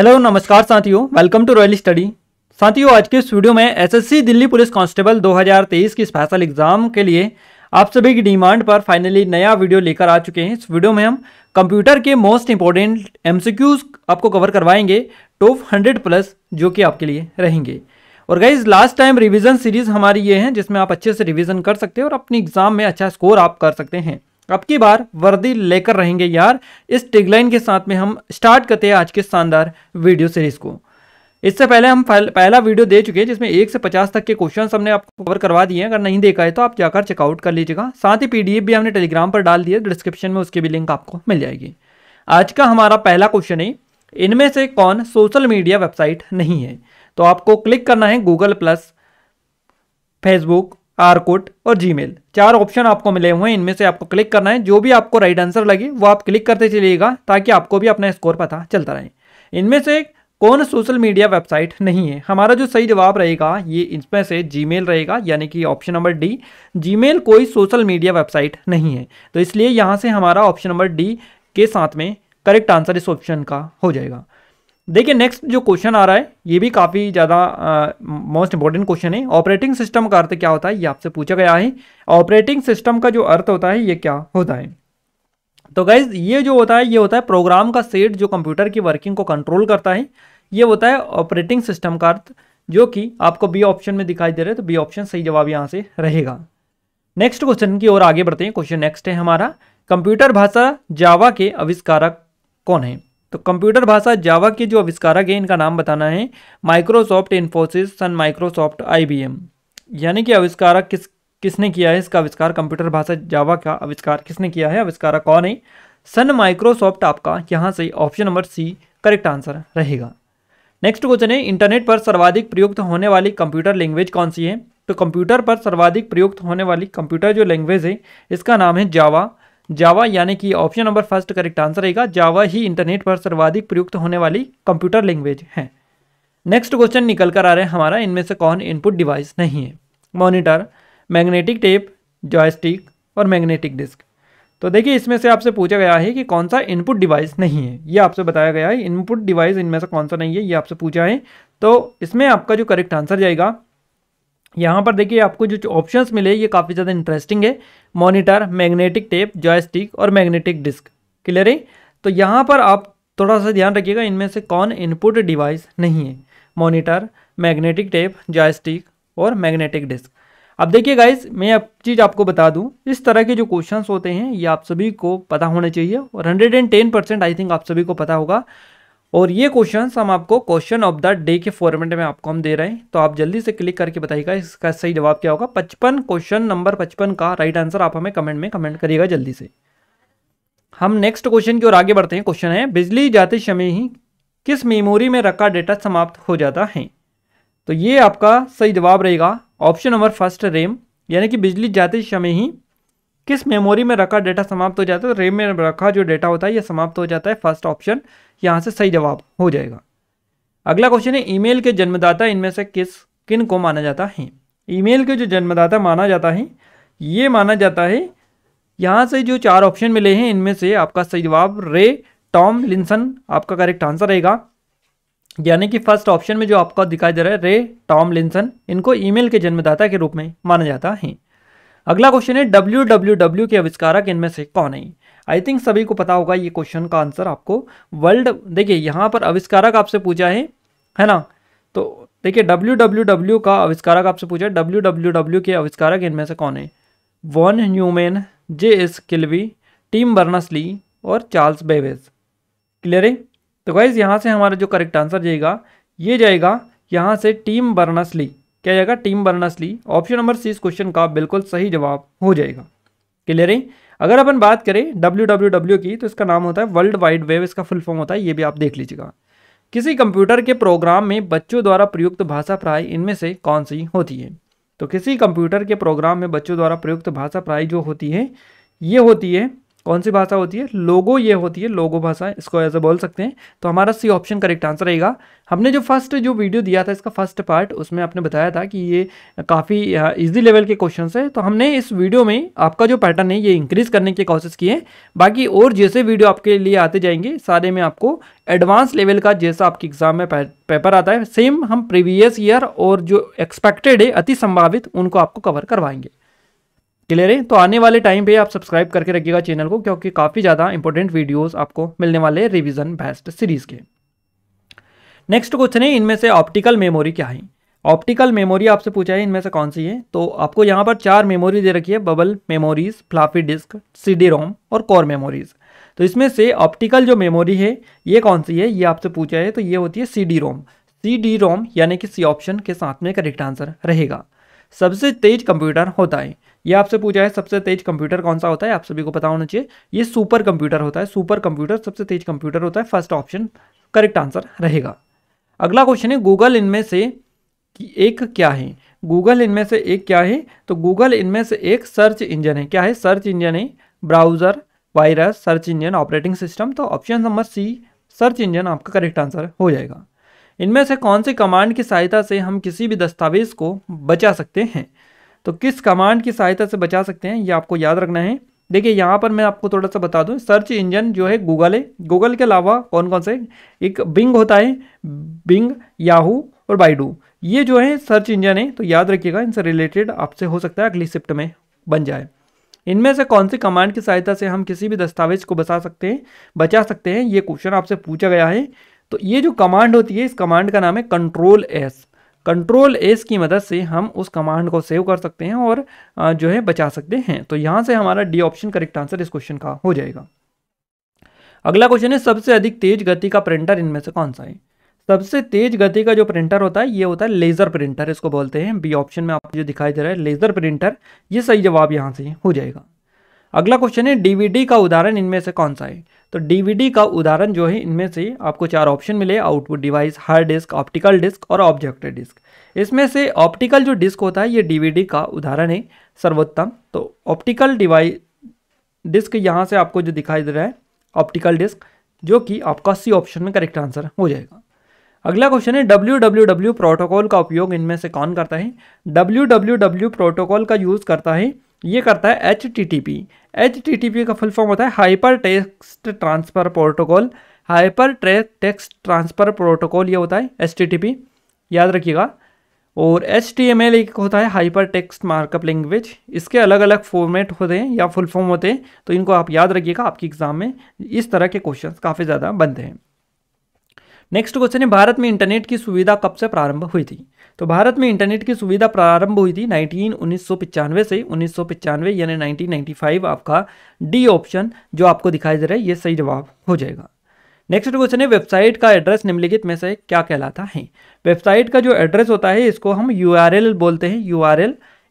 hello नमस्कार साथियों welcome to royal study साथियों आज के इस वीडियो में एसएससी दिल्ली पुलिस कांस्टेबल 2023 की स्पेशल एग्जाम के लिए आप सभी की डिमांड पर फाइनली नया वीडियो लेकर आ चुके हैं इस वीडियो में हम कंप्यूटर के मोस्ट इंपॉर्टेंट एमसीक्यूज आपको कवर करवाएंगे टॉप हंड्रेड प्लस जो कि आपके लिए रहेंगे और guys last time revision series हमारी ये है जिसमें आप अच्छे से रिविजन कर सकते हैं और अपनी एग्जाम में अच्छा स्कोर आप कर सकते हैं अब की बार वर्दी लेकर रहेंगे यार इस टिगलाइन के साथ में हम स्टार्ट करते हैं आज के शानदार वीडियो सीरीज़ को इससे पहले हम पहला वीडियो दे चुके हैं जिसमें एक से पचास तक के क्वेश्चन हमने आपको कवर करवा दिए हैं अगर नहीं देखा है तो आप जाकर चेकआउट कर लीजिएगा साथ ही पीडीएफ भी हमने टेलीग्राम पर डाल दिया डिस्क्रिप्शन में उसकी भी लिंक आपको मिल जाएगी आज का हमारा पहला क्वेश्चन है इनमें से कौन सोशल मीडिया वेबसाइट नहीं है तो आपको क्लिक करना है Google plus Facebook R code और जीमेल चार ऑप्शन आपको मिले हुए हैं इनमें से आपको क्लिक करना है जो भी आपको राइट आंसर लगे वो आप क्लिक करते चलिएगा ताकि आपको भी अपना स्कोर पता चलता रहे इनमें से कौन सोशल मीडिया वेबसाइट नहीं है हमारा जो सही जवाब रहेगा ये इसमें से जीमेल रहेगा यानी कि ऑप्शन नंबर डी जीमेल कोई सोशल मीडिया वेबसाइट नहीं है तो इसलिए यहाँ से हमारा ऑप्शन नंबर डी के साथ में करेक्ट आंसर इस ऑप्शन का हो जाएगा देखिए नेक्स्ट जो क्वेश्चन आ रहा है ये भी काफ़ी ज़्यादा मोस्ट इंपॉर्टेंट क्वेश्चन है ऑपरेटिंग सिस्टम का अर्थ क्या होता है ये आपसे पूछा गया है ऑपरेटिंग सिस्टम का जो अर्थ होता है ये क्या होता है तो गाइज ये जो होता है ये होता है प्रोग्राम का सेट जो कंप्यूटर की वर्किंग को कंट्रोल करता है ये होता है ऑपरेटिंग सिस्टम का अर्थ जो कि आपको बी ऑप्शन में दिखाई दे रहा है तो बी ऑप्शन सही जवाब यहाँ से रहेगा नेक्स्ट क्वेश्चन की ओर आगे बढ़ते हैं क्वेश्चन नेक्स्ट है हमारा कंप्यूटर भाषा जावा के आविष्कारक कौन है तो कंप्यूटर भाषा जावा के जो आविष्कारक हैं इनका नाम बताना है Microsoft Infosys Sun Microsoft IBM यानी कि आविष्कारक किस किसने किया है इसका आविष्कार कंप्यूटर भाषा जावा का आविष्कार किसने किया है आविष्कारक कौन है सन माइक्रोसॉफ्ट आपका यहाँ से option number C correct answer रहेगा नेक्स्ट क्वेश्चन है इंटरनेट पर सर्वाधिक प्रयुक्त होने वाली कंप्यूटर लैंग्वेज कौन सी है तो कंप्यूटर पर सर्वाधिक प्रयुक्त होने वाली कंप्यूटर जो लैंग्वेज है इसका नाम है जावा जावा यानी कि option number first correct answer रहेगा जावा ही इंटरनेट पर सर्वाधिक प्रयुक्त होने वाली कंप्यूटर लैंग्वेज है नेक्स्ट क्वेश्चन निकल कर आ रहे हैं हमारा इनमें से कौन इनपुट डिवाइस नहीं है मॉनिटर मैग्नेटिक टेप जॉयस्टिक और मैग्नेटिक डिस्क तो देखिए इसमें से आपसे पूछा गया है कि कौन सा इनपुट डिवाइस नहीं है ये आपसे बताया गया है इनपुट डिवाइस इनमें से कौन सा नहीं है ये आपसे पूछा है तो इसमें आपका जो करेक्ट आंसर जाएगा यहाँ पर देखिए आपको जो ऑप्शन मिले ये काफ़ी ज़्यादा इंटरेस्टिंग है मॉनिटर मैग्नेटिक टेप जॉयस्टिक और मैग्नेटिक डिस्क क्लियर है तो यहाँ पर आप थोड़ा सा ध्यान रखिएगा इनमें से कौन इनपुट डिवाइस नहीं है मॉनिटर मैग्नेटिक टेप जॉयस्टिक और मैग्नेटिक डिस्क अब देखिए गाइज मैं अब चीज़ आपको बता दूं इस तरह के जो क्वेश्चंस होते हैं ये आप सभी को पता होने चाहिए और 110 परसेंट आई थिंक आप सभी को पता होगा और ये क्वेश्चन हम आपको क्वेश्चन ऑफ द डे के फॉर्मेट में आपको हम दे रहे हैं तो आप जल्दी से क्लिक करके बताइएगा इसका सही जवाब क्या होगा पचपन क्वेश्चन नंबर पचपन का राइट आंसर आप हमें कमेंट में कमेंट करिएगा जल्दी से हम नेक्स्ट क्वेश्चन की ओर आगे बढ़ते हैं क्वेश्चन है बिजली जाते समय ही किस मेमोरी में रखा डेटा समाप्त हो जाता है तो ये आपका सही जवाब रहेगा ऑप्शन नंबर फर्स्ट रेम यानी कि बिजली जाते समय ही किस मेमोरी में रखा डेटा समाप्त हो जाता है तो रेम में रखा जो डेटा होता है ये समाप्त हो जाता है फर्स्ट ऑप्शन यहाँ से सही जवाब हो जाएगा अगला क्वेश्चन है ईमेल के जन्मदाता इनमें से किस किन को माना जाता है ईमेल के जो जन्मदाता माना जाता है ये माना जाता है यहाँ से जो चार ऑप्शन मिले हैं इनमें से आपका सही जवाब रे टॉम लिंसन आपका करेक्ट आंसर रहेगा यानी कि फर्स्ट ऑप्शन में जो आपका दिखाई दे रहा है रे टॉम लिंसन इनको ईमेल के जन्मदाता के रूप में माना जाता है अगला क्वेश्चन है डब्ल्यू डब्ल्यू डब्ल्यू के आविष्कारक इनमें से कौन है आई थिंक सभी को पता होगा ये क्वेश्चन का आंसर आपको वर्ल्ड देखिए यहाँ पर आविष्कारक आपसे पूछा है है ना तो देखिए डब्ल्यू डब्ल्यू डब्ल्यू का आविष्कारक आपसे पूछा है डब्ल्यू डब्ल्यू डब्ल्यू के आविष्कारक इनमें से कौन है von Neumann J S Kilby Tim Berners Lee और चार्ल्स बेवेज क्लियर है तो गाइज यहाँ से हमारा जो करेक्ट आंसर जाएगा ये जाएगा यहाँ से टीम बर्नस ली क्या जाएगा Tim Berners Lee option number C इस क्वेश्चन का बिल्कुल सही जवाब हो जाएगा क्लियर है अगर अपन बात करें डब्ल्यू की तो इसका नाम होता है वर्ल्ड वाइड वेब इसका फुल फॉर्म होता है ये भी आप देख लीजिएगा किसी कंप्यूटर के प्रोग्राम में बच्चों द्वारा प्रयुक्त भाषा प्राय इनमें से कौन सी होती है तो किसी कंप्यूटर के प्रोग्राम में बच्चों द्वारा प्रयुक्त भाषा प्राय जो होती है ये होती है कौन सी भाषा होती है लोगो ये होती है लोगो भाषा इसको ऐसे बोल सकते हैं तो हमारा सी ऑप्शन करेक्ट आंसर रहेगा हमने जो फर्स्ट जो वीडियो दिया था इसका फर्स्ट पार्ट उसमें आपने बताया था कि ये काफ़ी इजी लेवल के क्वेश्चन है तो हमने इस वीडियो में आपका जो पैटर्न है ये इंक्रीज़ करने की कोशिश की है बाकी और जैसे वीडियो आपके लिए आते जाएंगे सारे में आपको एडवांस लेवल का जैसा आपके एग्ज़ाम में पेपर आता है सेम हम प्रीवियस ईयर और जो एक्सपेक्टेड है अति संभावित उनको आपको कवर करवाएंगे क्लियर है तो आने वाले टाइम पे आप सब्सक्राइब करके रखिएगा चैनल को क्योंकि काफ़ी ज़्यादा इंपॉर्टेंट वीडियोस आपको मिलने वाले रिविजन बेस्ट सीरीज़ के नेक्स्ट क्वेश्चन है इनमें से ऑप्टिकल मेमोरी क्या है ऑप्टिकल मेमोरी आपसे पूछा है इनमें से कौन सी है तो आपको यहाँ पर चार मेमोरी दे रखी है bubble memories floppy disk C ROM और कोर मेमोरीज तो इसमें से ऑप्टिकल जो मेमोरी है ये कौन सी है ये आपसे पूछा है तो ये होती है सी रोम सी रोम यानी कि सी ऑप्शन के साथ में करेक्ट आंसर रहेगा सबसे तेज कंप्यूटर होता है ये आपसे पूछा है सबसे तेज कंप्यूटर कौन सा होता है आप सभी को पता होना चाहिए ये सुपर कंप्यूटर होता है सुपर कंप्यूटर सबसे तेज कंप्यूटर होता है फर्स्ट ऑप्शन करेक्ट आंसर रहेगा अगला क्वेश्चन है गूगल इनमें से एक क्या है गूगल इनमें से एक क्या है तो गूगल इनमें से एक सर्च इंजन है क्या है सर्च इंजन है browser virus search engine operating system तो option number C search engine आपका करेक्ट आंसर हो जाएगा इनमें से कौन से कमांड की सहायता से हम किसी भी दस्तावेज़ को बचा सकते हैं तो किस कमांड की सहायता से बचा सकते हैं ये आपको याद रखना है देखिए यहाँ पर मैं आपको थोड़ा सा बता दूँ सर्च इंजन जो है गूगल है गूगल के अलावा कौन कौन से एक बिंग होता है बिंग याहू और बाइडू ये जो है सर्च इंजन है तो याद रखिएगा इनसे रिलेटेड आपसे हो सकता है अगली शिफ्ट में बन जाए इनमें से कौन सी कमांड की सहायता से हम किसी भी दस्तावेज को बचा सकते हैं बचा सकते हैं ये क्वेश्चन आपसे पूछा गया है तो ये जो कमांड होती है इस कमांड का नाम है कंट्रोल एस कंट्रोल एस की मदद से हम उस कमांड को सेव कर सकते हैं और जो है बचा सकते हैं तो यहाँ से हमारा डी ऑप्शन करेक्ट आंसर इस क्वेश्चन का हो जाएगा अगला क्वेश्चन है सबसे अधिक तेज गति का प्रिंटर इनमें से कौन सा है सबसे तेज गति का जो प्रिंटर होता है ये होता है लेज़र प्रिंटर इसको बोलते हैं बी ऑप्शन में आपको जो दिखाई दे रहा है लेज़र प्रिंटर ये सही जवाब यहाँ से हो जाएगा अगला क्वेश्चन है डीवीडी का उदाहरण इनमें से कौन सा है तो डीवीडी का उदाहरण जो है इनमें से आपको चार ऑप्शन मिले output device hard disk optical disk और ऑब्जेक्ट डिस्क इसमें से ऑप्टिकल जो डिस्क होता है ये डीवीडी का उदाहरण है सर्वोत्तम तो ऑप्टिकल डिवाइस डिस्क यहाँ से आपको जो दिखाई दे रहा है ऑप्टिकल डिस्क जो कि आपका सी ऑप्शन में करेक्ट आंसर हो जाएगा अगला क्वेश्चन है डब्ल्यू डब्ल्यू डब्ल्यू प्रोटोकॉल का उपयोग इनमें से कौन करता है डब्ल्यू डब्ल्यू डब्ल्यू प्रोटोकॉल का यूज़ करता है ये करता है H T T P H का फुल फॉर्म होता है hyper text transfer protocol hyper text transfer protocol ये होता है एच याद रखिएगा और एच टी एम एल एक होता है हाइपर टेक्स्ट मार्कअप लैंग्वेज इसके अलग अलग फॉर्मेट होते हैं या फुल फॉर्म होते हैं तो इनको आप याद रखिएगा आपकी एग्ज़ाम में इस तरह के क्वेश्चन काफ़ी ज़्यादा बनते हैं नेक्स्ट क्वेश्चन है भारत में इंटरनेट की सुविधा कब से प्रारंभ हुई थी तो भारत में इंटरनेट की सुविधा प्रारंभ हुई थी नाइनटीन उन्नीस से उन्नीस यानी 1995 आपका डी ऑप्शन जो आपको दिखाई दे रहा है ये सही जवाब हो जाएगा नेक्स्ट क्वेश्चन है वेबसाइट का एड्रेस निम्नलिखित में से क्या कहलाता है वेबसाइट का जो एड्रेस होता है इसको हम यू बोलते हैं यू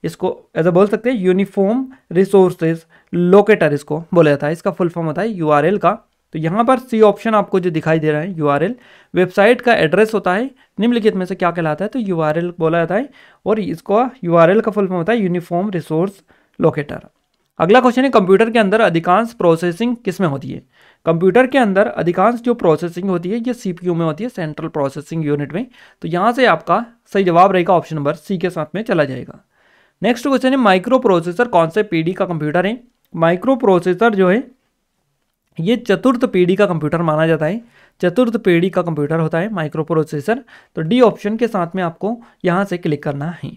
इसको एज बोल सकते हैं यूनिफॉर्म रिसोर्सेज लोकेटर इसको बोला जाता है इसका फुल फॉर्म होता है यू का तो यहाँ पर सी ऑप्शन आपको जो दिखाई दे रहा है यू वेबसाइट का एड्रेस होता है निम्नलिखित में से क्या कहलाता है तो यू बोला जाता है और इसको यू का फुल फॉर्म होता है यूनिफॉर्म रिसोर्स लोकेटर अगला क्वेश्चन है कंप्यूटर के अंदर अधिकांश प्रोसेसिंग किस में होती है कंप्यूटर के अंदर अधिकांश जो प्रोसेसिंग होती है ये सीपीयू में होती है सेंट्रल प्रोसेसिंग यूनिट में तो यहाँ से आपका सही जवाब रहेगा ऑप्शन नंबर सी के साथ में चला जाएगा नेक्स्ट क्वेश्चन है माइक्रो प्रोसेसर कौन से पीढ़ी का कंप्यूटर है माइक्रो प्रोसेसर जो है ये चतुर्थ पीढ़ी का कंप्यूटर माना जाता है चतुर्थ पीढ़ी का कंप्यूटर होता है माइक्रो प्रोसेसर तो डी ऑप्शन के साथ में आपको यहाँ से क्लिक करना है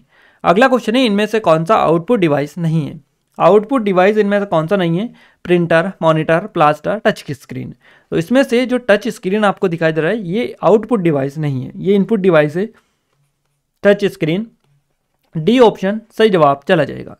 अगला क्वेश्चन है इनमें से कौन सा आउटपुट डिवाइस नहीं है आउटपुट डिवाइस इनमें से कौन सा नहीं है printer monitor plotter touch screen तो इसमें से जो टच स्क्रीन आपको दिखाई दे रहा है ये आउटपुट डिवाइस नहीं है ये इनपुट डिवाइस है टच स्क्रीन डी ऑप्शन सही जवाब चला जाएगा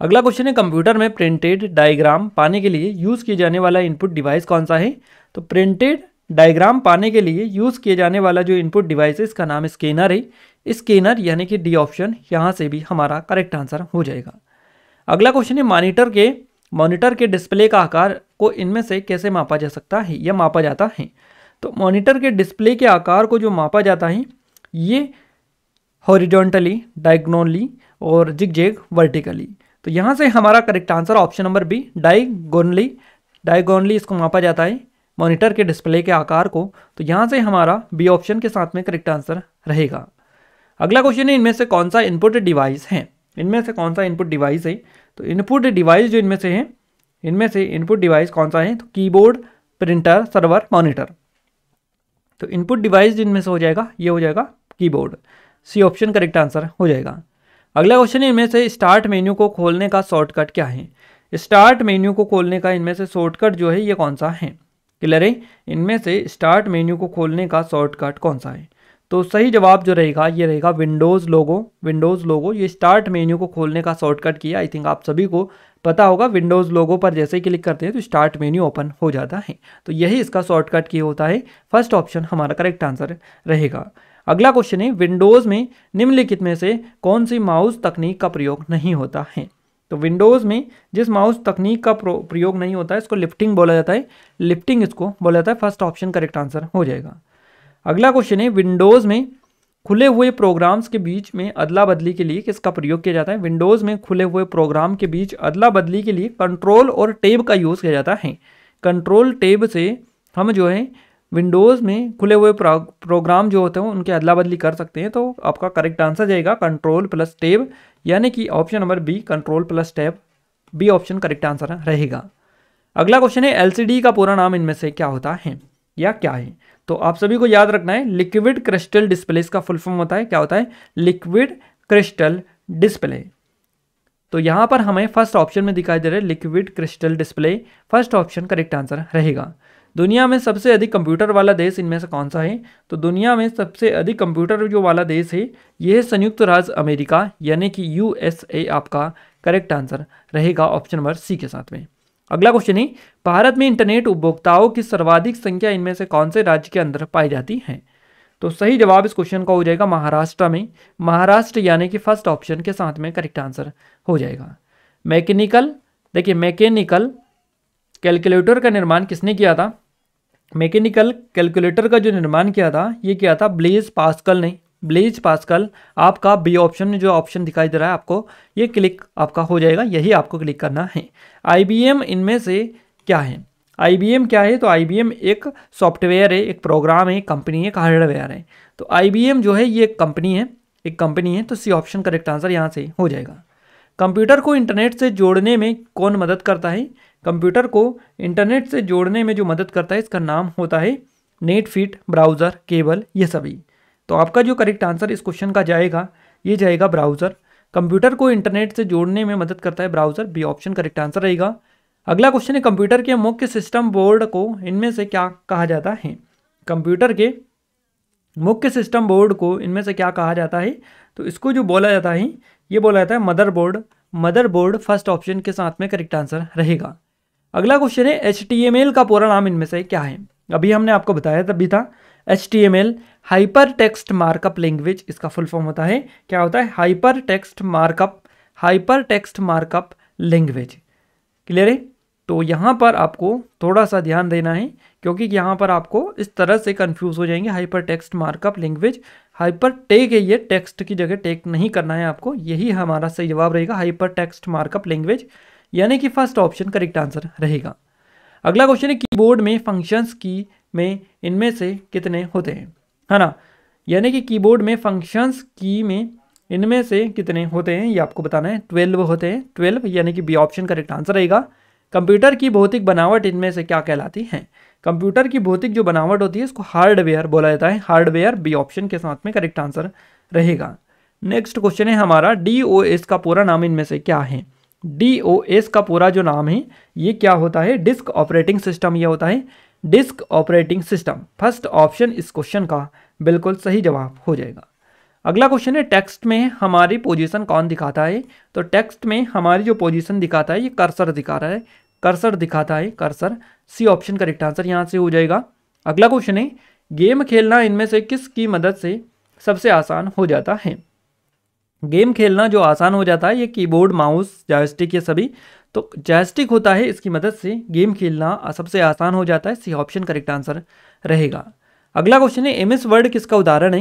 अगला क्वेश्चन है कंप्यूटर में प्रिंटेड डायग्राम पाने के लिए यूज़ किए जाने वाला इनपुट डिवाइस कौन सा है तो प्रिंटेड डायग्राम पाने के लिए यूज़ किए जाने वाला जो इनपुट डिवाइस है इसका नाम स्कैनर है स्कैनर यानी कि डी ऑप्शन यहाँ से भी हमारा करेक्ट आंसर हो जाएगा अगला क्वेश्चन है मॉनिटर के मॉनिटर के डिस्प्ले का आकार को इनमें से कैसे मापा जा सकता है या मापा जाता है तो मॉनिटर के डिस्प्ले के आकार को जो मापा जाता है ये हॉरिजॉन्टली डायगनोनली और जिग जेग वर्टिकली तो यहाँ से हमारा correct answer option number B diagonally diagonally इसको मापा जाता है मॉनिटर के डिस्प्ले के आकार को तो यहाँ से हमारा बी ऑप्शन के साथ में करेक्ट आंसर रहेगा अगला क्वेश्चन है इनमें से कौन सा इनपुट डिवाइस है इनमें से कौन सा इनपुट डिवाइस है तो इनपुट डिवाइस जो इनमें से है इनमें से इनपुट डिवाइस कौन सा है तो कीबोर्ड प्रिंटर सर्वर मॉनिटर तो इनपुट डिवाइस जिनमें से हो जाएगा ये हो जाएगा keyboard C option correct answer हो जाएगा अगला क्वेश्चन है इनमें से स्टार्ट मेन्यू को खोलने का शॉर्टकट क्या है स्टार्ट मेन्यू को खोलने का इनमें से शॉर्टकट जो है ये कौन सा है क्लियर है इनमें से स्टार्ट मेन्यू को खोलने का शॉर्टकट कौन सा है तो सही जवाब जो रहेगा ये रहेगा विंडोज़ लोगो विंडोज़ लोगो ये स्टार्ट मेन्यू को खोलने का शॉर्टकट किया आई थिंक आप सभी को पता होगा विंडोज़ लोगो पर जैसे ही क्लिक करते हैं तो स्टार्ट मेन्यू ओपन हो जाता है तो यही इसका शॉर्टकट की होता है फर्स्ट ऑप्शन हमारा करेक्ट आंसर रहेगा अगला क्वेश्चन है विंडोज़ में निम्नलिखित में से कौन सी माउस तकनीक का प्रयोग नहीं होता है तो विंडोज़ में जिस माउस तकनीक का प्रयोग नहीं होता है इसको लिफ्टिंग बोला जाता है लिफ्टिंग इसको बोला जाता है फर्स्ट ऑप्शन करेक्ट आंसर हो जाएगा अगला क्वेश्चन है विंडोज़ में खुले हुए प्रोग्राम्स के बीच में अदला बदली के लिए किसका प्रयोग किया जाता है विंडोज़ में खुले हुए प्रोग्राम के बीच अदला बदली के लिए कंट्रोल और टेब का यूज़ किया जाता है कंट्रोल टेब से हम जो है विंडोज़ में खुले हुए प्रोग्राम जो होते हैं उनके अदला बदली कर सकते हैं तो आपका करेक्ट आंसर जाएगा कंट्रोल प्लस टेब यानी कि option number B control plus tab B option correct answer रहेगा अगला क्वेश्चन है एलसीडी का पूरा नाम इनमें से क्या होता है या क्या है तो आप सभी को याद रखना है लिक्विड क्रिस्टल डिस्प्ले इसका फुल फॉर्म होता है क्या होता है लिक्विड क्रिस्टल डिस्प्ले तो यहाँ पर हमें फर्स्ट ऑप्शन में दिखाई दे रहा है liquid crystal display first option correct answer रहेगा दुनिया में सबसे अधिक कंप्यूटर वाला देश इनमें से कौन सा है तो दुनिया में सबसे अधिक कंप्यूटर जो वाला देश है यह है संयुक्त राज्य अमेरिका यानी कि यूएसए आपका करेक्ट आंसर रहेगा ऑप्शन नंबर सी के साथ में अगला क्वेश्चन है भारत में इंटरनेट उपभोक्ताओं की सर्वाधिक संख्या इनमें से कौन से राज्य के अंदर पाई जाती है तो सही जवाब इस क्वेश्चन का हो जाएगा महाराष्ट्र में महाराष्ट्र यानी कि फर्स्ट ऑप्शन के साथ में करेक्ट आंसर हो जाएगा मैकेनिकल देखिए मैकेनिकल कैलकुलेटर का निर्माण किसने किया था मैकेनिकल कैलकुलेटर का जो निर्माण किया था ये किया था ब्लेज पास्कल ने ब्लेज पास्कल आपका बी ऑप्शन में जो ऑप्शन दिखाई दे रहा है आपको ये क्लिक आपका हो जाएगा यही आपको क्लिक करना है आई इनमें से क्या है आई क्या है तो आई एक सॉफ्टवेयर है एक प्रोग्राम है कंपनी है हार्डवेयर है तो आई जो है ये एक कंपनी है एक कंपनी है तो सी ऑप्शन करेक्ट आंसर यहाँ से हो जाएगा कंप्यूटर को इंटरनेट से जोड़ने में कौन मदद करता है कंप्यूटर को इंटरनेट से जोड़ने में जो मदद करता है इसका नाम होता है नेट फिट ब्राउज़र केबल ये सभी तो आपका जो करेक्ट आंसर इस क्वेश्चन का जाएगा ये जाएगा ब्राउज़र कंप्यूटर को इंटरनेट से जोड़ने में मदद करता है browser B option correct answer रहेगा अगला क्वेश्चन है कंप्यूटर के मुख्य सिस्टम बोर्ड को इनमें से क्या कहा जाता है कंप्यूटर के मुख्य सिस्टम बोर्ड को इनमें से क्या कहा जाता है तो इसको जो बोला जाता है ये बोला जाता है मदरबोर्ड मदरबोर्ड फर्स्ट ऑप्शन के साथ में करेक्ट आंसर रहेगा अगला क्वेश्चन है एच टी एम एल का पूरा नाम इनमें से क्या है अभी हमने आपको बताया तभी था H T M L hyper text markup language इसका फुल फॉर्म होता है क्या होता है hyper text markup hyper text markup language clear है तो यहाँ पर आपको थोड़ा सा ध्यान देना है क्योंकि यहाँ पर आपको इस तरह से कन्फ्यूज हो जाएंगे hyper text markup language hyper tech है ये टेक्स्ट की जगह टेक नहीं करना है आपको यही हमारा सही जवाब रहेगा हाइपर टेक्स्ट मार्कअप लैंग्वेज यानी कि फर्स्ट ऑप्शन करेक्ट आंसर रहेगा अगला क्वेश्चन है कीबोर्ड में फंक्शंस की में इनमें से कितने होते हैं है ना यानी कि कीबोर्ड में फंक्शंस की में इनमें से कितने होते हैं ये आपको बताना है ट्वेल्व होते हैं ट्वेल्व यानी कि बी ऑप्शन करेक्ट आंसर रहेगा कंप्यूटर की भौतिक बनावट इनमें से क्या कहलाती है कंप्यूटर की भौतिक जो बनावट होती है इसको हार्डवेयर बोला जाता है हार्डवेयर बी ऑप्शन के साथ में करेक्ट आंसर रहेगा नेक्स्ट क्वेश्चन है हमारा डी का पूरा नाम इनमें से क्या है डी ओ एस का पूरा जो नाम है ये क्या होता है डिस्क ऑपरेटिंग सिस्टम ये होता है disk operating system first option इस क्वेश्चन का बिल्कुल सही जवाब हो जाएगा अगला क्वेश्चन है टेक्स्ट में हमारी पोजीशन कौन दिखाता है तो टेक्स्ट में हमारी जो पोजीशन दिखाता है ये कर्सर दिखा रहा है कर्सर दिखाता है cursor C option correct answer यहाँ से हो जाएगा अगला क्वेश्चन है गेम खेलना इनमें से किस की मदद से सबसे आसान हो जाता है गेम खेलना जो आसान हो जाता है ये कीबोर्ड माउस जॉयस्टिक ये सभी तो जॉयस्टिक होता है इसकी मदद से गेम खेलना सबसे आसान हो जाता है सी ऑप्शन करेक्ट आंसर रहेगा अगला क्वेश्चन है एम एस वर्ड किसका उदाहरण है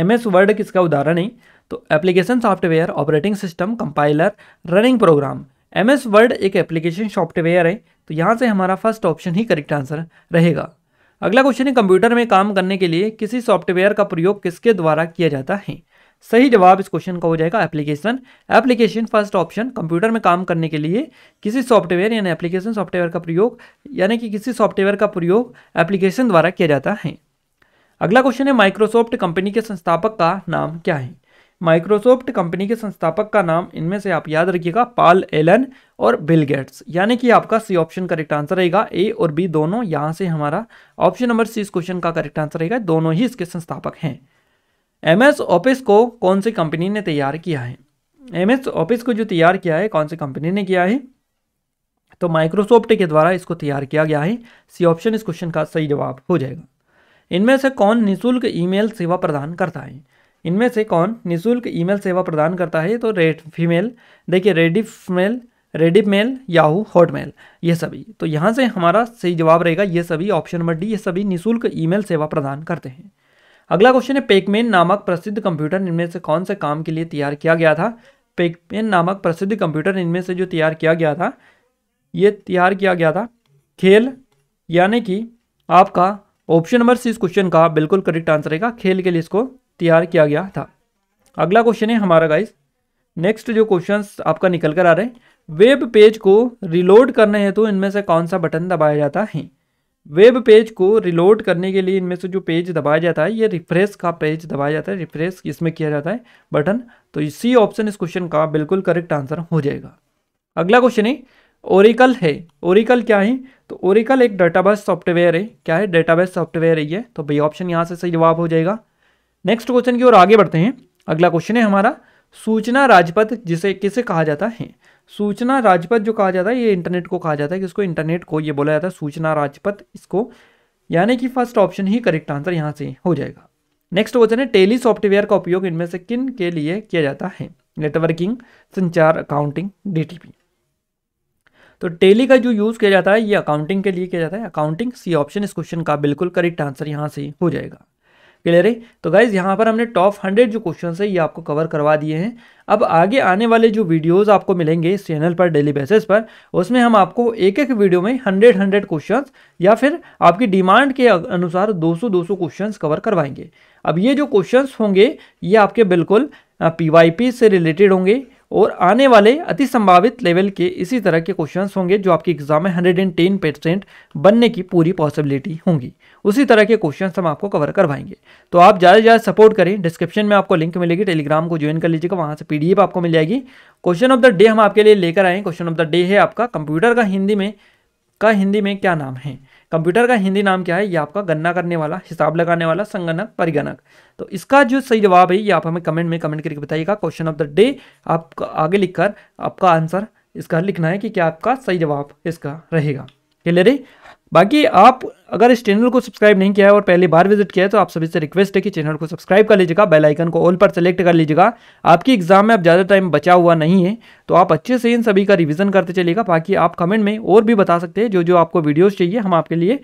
एम एस वर्ड किसका उदाहरण है तो application software operating system compiler running program M S Word एक एप्लीकेशन सॉफ्टवेयर है तो यहाँ से हमारा फर्स्ट ऑप्शन ही करेक्ट आंसर रहेगा अगला क्वेश्चन है कंप्यूटर में काम करने के लिए किसी सॉफ्टवेयर का प्रयोग किसके द्वारा किया जाता है सही जवाब इस क्वेश्चन का हो जाएगा application application first option computer में काम करने के लिए किसी सॉफ्टवेयर यानी एप्लीकेशन सॉफ्टवेयर का प्रयोग यानी कि किसी सॉफ्टवेयर का प्रयोग एप्लीकेशन द्वारा किया जाता है अगला क्वेश्चन है माइक्रोसॉफ्ट कंपनी के संस्थापक का नाम क्या है माइक्रोसॉफ्ट कंपनी के संस्थापक का नाम इनमें से आप याद रखिएगा पाल एलन और बिल गेट्स यानी कि आपका सी ऑप्शन करेक्ट आंसर रहेगा ए और बी दोनों यहाँ से हमारा ऑप्शन नंबर सी इस क्वेश्चन का करेक्ट आंसर रहेगा दोनों ही इसके संस्थापक हैं एम एस ऑफिस को कौन सी कंपनी ने तैयार किया है एम एस ऑफिस को जो तैयार किया है कौन सी कंपनी ने किया है तो माइक्रोसॉफ्ट के द्वारा इसको तैयार किया गया है सी ऑप्शन इस क्वेश्चन का सही जवाब हो जाएगा इनमें से कौन निःशुल्क ईमेल सेवा प्रदान करता है इनमें से कौन निःशुल्क ईमेल सेवा प्रदान करता है तो रेड फीमेल देखिए Rediff mail ready mail Yahoo Hotmail ये सभी तो यहाँ से हमारा सही जवाब रहेगा ये सभी ऑप्शन नंबर डी ये सभी निःशुल्क ईमेल सेवा प्रदान करते हैं अगला क्वेश्चन है पेकमेन नामक प्रसिद्ध कंप्यूटर इनमें से कौन से काम के लिए तैयार किया गया था पेकमेन नामक प्रसिद्ध कंप्यूटर इनमें से जो तैयार किया गया था ये तैयार किया गया था खेल यानी कि आपका ऑप्शन नंबर सी इस क्वेश्चन का बिल्कुल करेक्ट आंसर रहेगा खेल के लिए इसको तैयार किया गया था अगला क्वेश्चन है हमारा गाइस नेक्स्ट जो क्वेश्चन आपका निकल कर आ रहे हैं वेब पेज को रिलोड करने हैं तो इनमें से कौन सा बटन दबाया जाता है वेब पेज को रिलोड करने के लिए इनमें से जो पेज दबाया जाता है ये रिफ्रेश का पेज दबाया जाता है रिफ्रेश इसमें किया जाता है बटन तो सी ऑप्शन इस क्वेश्चन का बिल्कुल करेक्ट आंसर हो जाएगा अगला क्वेश्चन है ओरिकल है ओरिकल क्या है तो ओरिकल एक डेटाबेस सॉफ्टवेयर है क्या है डेटाबेस सॉफ्टवेयर है ये तो भाई ऑप्शन यहाँ से सही जवाब हो जाएगा नेक्स्ट क्वेश्चन की ओर आगे बढ़ते हैं अगला क्वेश्चन है हमारा सूचना राजपथ जिसे किसे कहा जाता है सूचना राजपथ जो कहा जाता है ये इंटरनेट को कहा जाता है किसको इसको इंटरनेट को ये बोला जाता है सूचना राजपथ इसको यानी कि फर्स्ट ऑप्शन ही करेक्ट आंसर यहाँ से हो जाएगा नेक्स्ट क्वेश्चन है टेली सॉफ्टवेयर का उपयोग इनमें से किन के लिए किया जाता है नेटवर्किंग संचार अकाउंटिंग डीटीपी तो टेली का जो यूज़ किया जाता है ये अकाउंटिंग के लिए किया जाता है अकाउंटिंग सी ऑप्शन इस क्वेश्चन का बिल्कुल करेक्ट आंसर यहाँ से हो जाएगा क्लियर है तो गाइज यहाँ पर हमने टॉप हंड्रेड जो क्वेश्चन है ये आपको कवर करवा दिए हैं अब आगे आने वाले जो वीडियोस आपको मिलेंगे इस चैनल पर डेली बेसिस पर उसमें हम आपको एक एक वीडियो में हंड्रेड हंड्रेड क्वेश्चन या फिर आपकी डिमांड के अनुसार दो सौ दो सौ क्वेश्चन कवर करवाएंगे अब ये जो क्वेश्चन होंगे ये आपके बिल्कुल पी से रिलेटेड होंगे और आने वाले अति संभावित लेवल के इसी तरह के क्वेश्चन होंगे जो आपके एग्जाम में हंड्रेड एंड टेन परसेंट बनने की पूरी पॉसिबिलिटी होंगी उसी तरह के क्वेश्चन हम आपको कवर करवाएंगे तो आप ज़्यादा से ज़्यादा सपोर्ट करें डिस्क्रिप्शन में आपको लिंक मिलेगी टेलीग्राम को ज्वाइन कर लीजिएगा वहाँ से पी आपको मिल जाएगी क्वेश्चन ऑफ द डे हम आपके लिए लेकर आए क्वेश्चन ऑफ द डे है आपका कंप्यूटर का हिंदी में का हिंदी में क्या नाम है कंप्यूटर का हिंदी नाम क्या है ये आपका गन्ना करने वाला हिसाब लगाने वाला संगणक परिगणक तो इसका जो सही जवाब है ये आप हमें कमेंट में कमेंट करके बताइएगा क्वेश्चन ऑफ द डे आप आगे लिखकर आपका आंसर इसका लिखना है कि क्या आपका सही जवाब इसका रहेगा क्लियर है बाकी आप अगर इस चैनल को सब्सक्राइब नहीं किया है और पहली बार विजिट किया है तो आप सभी से रिक्वेस्ट है कि चैनल को सब्सक्राइब कर लीजिएगा बेल आइकन को ऑल पर सेलेक्ट कर लीजिएगा आपकी एग्जाम में अब ज़्यादा टाइम बचा हुआ नहीं है तो आप अच्छे से इन सभी का रिविजन करते चलिएगा बाकी आप कमेंट में और भी बता सकते हैं जो जो आपको वीडियोज़ चाहिए हम आपके लिए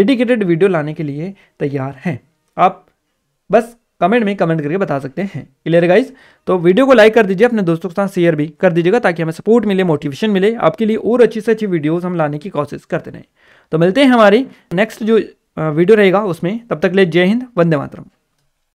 डेडिकेटेड वीडियो लाने के लिए तैयार हैं आप बस कमेंट में कमेंट करके बता सकते हैं क्लियर गाइज तो वीडियो को लाइक कर दीजिए अपने दोस्तों के साथ शेयर भी कर दीजिएगा ताकि हमें सपोर्ट मिले मोटिवेशन मिले आपके लिए और अच्छी से अच्छी वीडियोज़ हम लाने की कोशिश करते रहें तो मिलते हैं हमारी नेक्स्ट जो वीडियो रहेगा उसमें तब तक ले जय हिंद वंदे मातरम